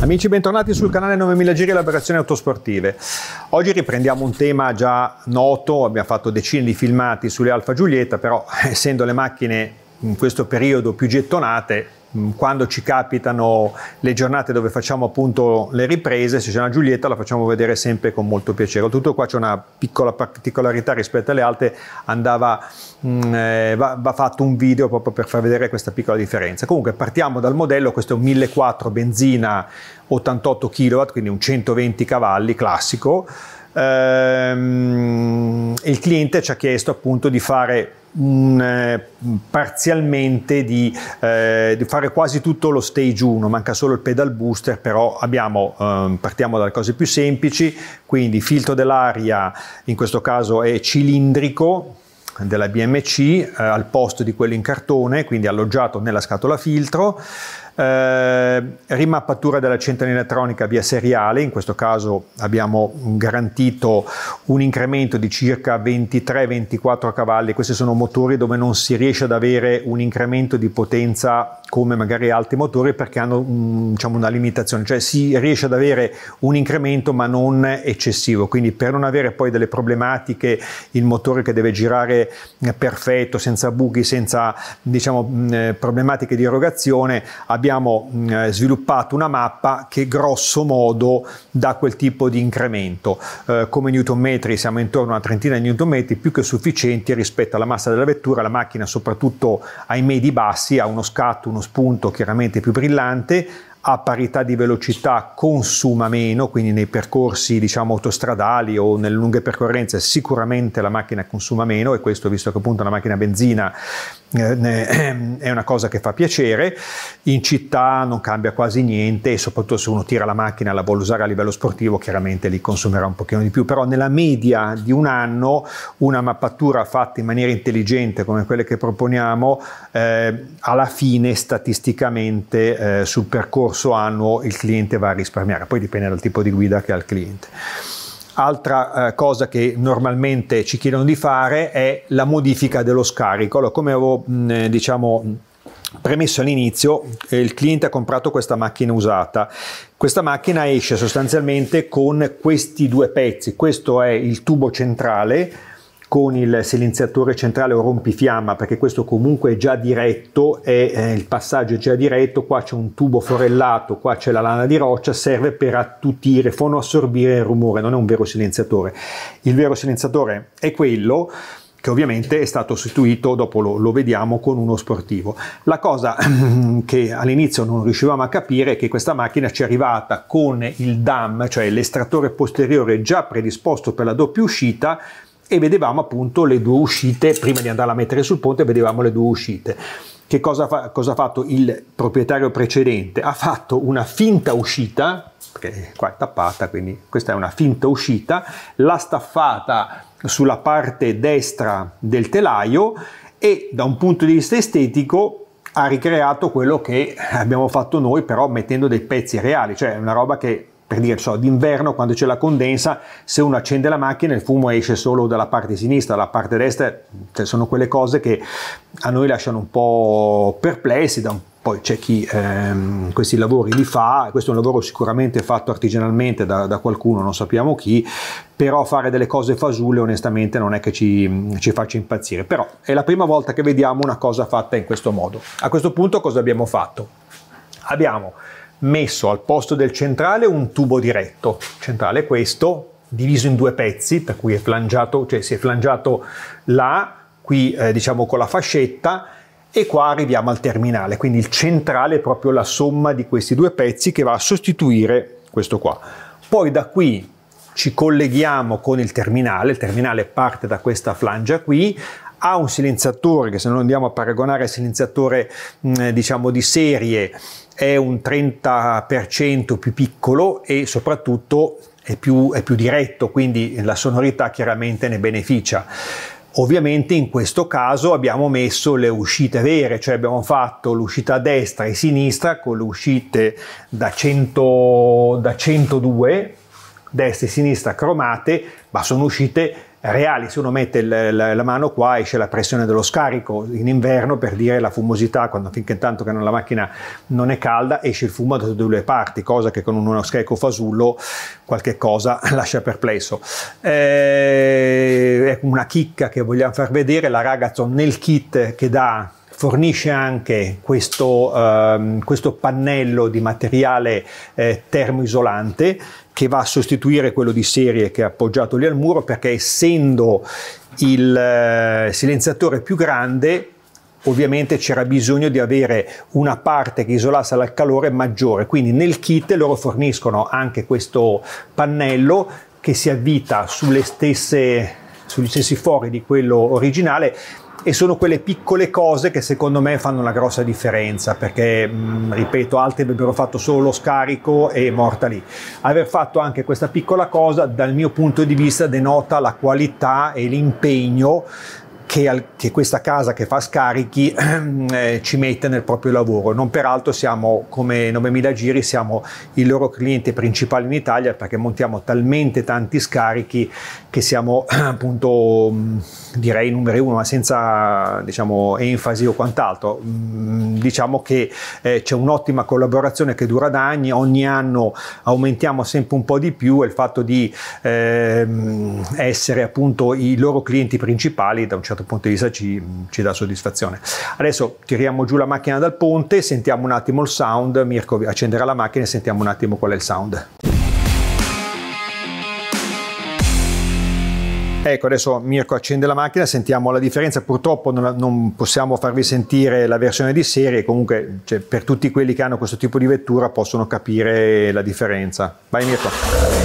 Amici bentornati sul canale 9000 Giri e Elaborazioni Autosportive. Oggi riprendiamo un tema già noto, abbiamo fatto decine di filmati sulle Alfa Giulietta, però essendo le macchine in questo periodo più gettonate mm, quando ci capitano le giornate dove facciamo appunto le riprese, se c'è una Giulietta la facciamo vedere sempre con molto piacere. Tutto qua c'è una piccola particolarità rispetto alle altre, andava, mh, mm, eh, va, va, fatto un video proprio per far vedere questa piccola differenza. Comunque partiamo dal modello, questo è un 1400 benzina 88 kW, quindi un 120 cavalli classico. Ehm, il cliente ci ha chiesto appunto di fare mh, eh, parzialmente di, eh, di, fare quasi tutto lo stage 1, manca solo il pedal booster, però abbiamo, eh, partiamo dalle cose più semplici, quindi filtro dell'aria, in questo caso è cilindrico, della BMC eh, al posto di quello in cartone, quindi alloggiato nella scatola filtro. Eh, rimappatura della centrale elettronica via seriale, in questo caso abbiamo garantito un incremento di circa 23-24 cavalli, questi sono motori dove non si riesce ad avere un incremento di potenza come magari altri motori perché hanno mm, diciamo, una limitazione, cioè si riesce ad avere un incremento ma non eccessivo, quindi per non avere poi delle problematiche il motore che deve girare perfetto, senza buchi, senza diciamo, mm, eh, problematiche di erogazione, abbiamo abbiamo mm, eh, sviluppato una mappa che grosso modo dà quel tipo di incremento. Eh, come newton metri siamo intorno a una trentina di newton metri, più che sufficienti rispetto alla massa della vettura, la macchina soprattutto ai medi bassi ha uno scatto, uno spunto chiaramente più brillante, a parità di velocità consuma meno, quindi nei percorsi diciamo autostradali o nelle lunghe percorrenze sicuramente la macchina consuma meno e questo visto che appunto la macchina benzina eh, è una cosa che fa piacere, in città non cambia quasi niente e soprattutto se uno tira la macchina e la vuole usare a livello sportivo chiaramente li consumerà un pochino di più, però nella media di un anno una mappatura fatta in maniera intelligente come quelle che proponiamo eh, alla fine statisticamente eh, sul percorso corso annuo il cliente va a risparmiare, poi dipende dal tipo di guida che ha il cliente. Altra eh, cosa che normalmente ci chiedono di fare è la modifica dello scarico. Allora, come avevo mh, mm, eh, diciamo, premesso all'inizio, eh, il cliente ha comprato questa macchina usata. Questa macchina esce sostanzialmente con questi due pezzi. Questo è il tubo centrale con il silenziatore centrale o rompifiamma perché questo comunque è già diretto è, eh, il passaggio è già diretto qua c'è un tubo forellato qua c'è la lana di roccia serve per attutire fonoassorbire il rumore non è un vero silenziatore il vero silenziatore è quello che ovviamente è stato sostituito, dopo lo, lo, vediamo, con uno sportivo. La cosa che all'inizio non riuscivamo a capire è che questa macchina ci è arrivata con il DAM, cioè l'estrattore posteriore già predisposto per la doppia uscita, e vedevamo appunto le due uscite, prima di andarla a mettere sul ponte vedevamo le due uscite. Che cosa, fa, cosa ha fatto il proprietario precedente? Ha fatto una finta uscita, perché qua è tappata, quindi questa è una finta uscita, l'ha staffata sulla parte destra del telaio e da un punto di vista estetico ha ricreato quello che abbiamo fatto noi però mettendo dei pezzi reali, cioè una roba che per dire, so, d'inverno quando c'è la condensa, se uno accende la macchina il fumo esce solo dalla parte sinistra, dalla parte destra cioè, sono quelle cose che a noi lasciano un po' perplessi, da un poi c'è chi ehm, questi lavori li fa, questo è un lavoro sicuramente fatto artigianalmente da, da, qualcuno, non sappiamo chi, però fare delle cose fasulle onestamente non è che ci, ci, faccia impazzire, però è la prima volta che vediamo una cosa fatta in questo modo. A questo punto cosa abbiamo fatto? Abbiamo messo al posto del centrale un tubo diretto, centrale questo, diviso in due pezzi, per cui è flangiato, cioè si è flangiato là, qui eh, diciamo con la fascetta, e qua arriviamo al terminale, quindi il centrale è proprio la somma di questi due pezzi che va a sostituire questo qua. Poi da qui ci colleghiamo con il terminale, il terminale parte da questa flangia qui, ha un silenziatore che se non andiamo a paragonare al silenziatore diciamo di serie è un 30% più piccolo e soprattutto è più, è più diretto, quindi la sonorità chiaramente ne beneficia. Ovviamente in questo caso abbiamo messo le uscite vere, cioè abbiamo fatto l'uscita a destra e sinistra con le uscite da, 100, da 102 destra e sinistra cromate, ma sono uscite reali. Se uno mette la, mano qua esce la pressione dello scarico in inverno per dire la fumosità, quando, finché tanto che la macchina non è calda esce il fumo da tutte le parti, cosa che con uno scarico fasullo qualche cosa lascia perplesso. Eh, è una chicca che vogliamo far vedere, la Ragazon nel kit che dà fornisce anche questo, ehm, questo pannello di materiale eh, termoisolante che va a sostituire quello di serie che è appoggiato lì al muro perché essendo il eh, silenziatore più grande ovviamente c'era bisogno di avere una parte che isolasse dal calore maggiore, quindi nel kit loro forniscono anche questo pannello che si avvita sulle stesse, sugli stessi fori di quello originale e sono quelle piccole cose che secondo me fanno una grossa differenza perché mh, mm, ripeto altri avrebbero fatto solo lo scarico e morta lì aver fatto anche questa piccola cosa dal mio punto di vista denota la qualità e l'impegno che, al, che questa casa che fa scarichi eh, ci mette nel proprio lavoro. Non peraltro siamo, come 9000 giri, siamo il loro cliente principale in Italia perché montiamo talmente tanti scarichi che siamo appunto mm, direi numero uno, ma senza diciamo, enfasi o quant'altro. Mm, diciamo che eh, c'è un'ottima collaborazione che dura da anni, ogni anno aumentiamo sempre un po' di più e il fatto di eh, essere appunto i loro clienti principali da un certo quel punto di vista ci, ci dà soddisfazione. Adesso tiriamo giù la macchina dal ponte, sentiamo un attimo il sound, Mirko accenderà la macchina e sentiamo un attimo qual è il sound. Ecco, adesso Mirko accende la macchina, sentiamo la differenza. Purtroppo non, non possiamo farvi sentire la versione di serie, comunque cioè, per tutti quelli che hanno questo tipo di vettura possono capire la differenza. Vai Mirko.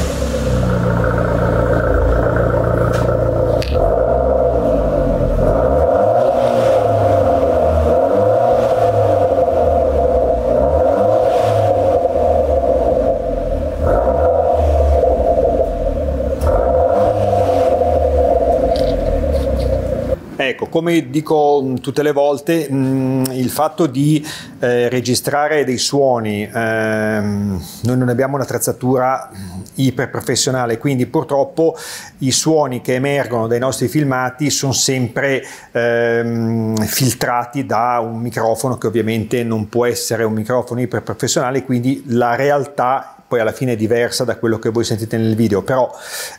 come dico mm, tutte le volte, mh, mm, il fatto di eh, registrare dei suoni, ehm, noi non abbiamo un'attrezzatura mm, iperprofessionale, quindi purtroppo i suoni che emergono dai nostri filmati sono sempre ehm, filtrati da un microfono che ovviamente non può essere un microfono iperprofessionale, quindi la realtà poi alla fine è diversa da quello che voi sentite nel video, però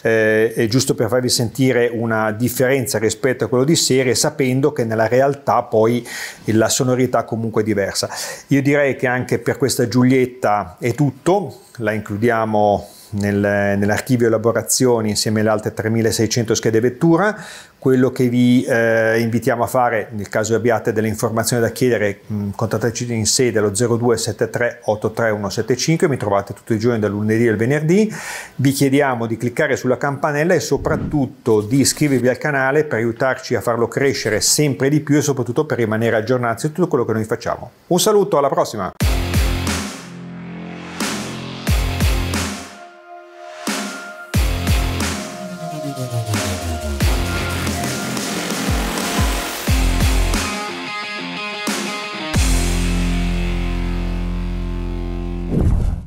eh, è giusto per farvi sentire una differenza rispetto a quello di serie, sapendo che nella realtà poi la sonorità comunque è diversa. Io direi che anche per questa Giulietta è tutto, la includiamo nel, nell'archivio elaborazioni insieme alle altre 3600 schede vettura. Quello che vi eh, invitiamo a fare, nel caso abbiate delle informazioni da chiedere, mh, mm, contattateci in sede allo 0273 83175, mi trovate tutti i giorni dal lunedì al venerdì. Vi chiediamo di cliccare sulla campanella e soprattutto di iscrivervi al canale per aiutarci a farlo crescere sempre di più e soprattutto per rimanere aggiornati su tutto quello che noi facciamo. Un saluto, alla prossima!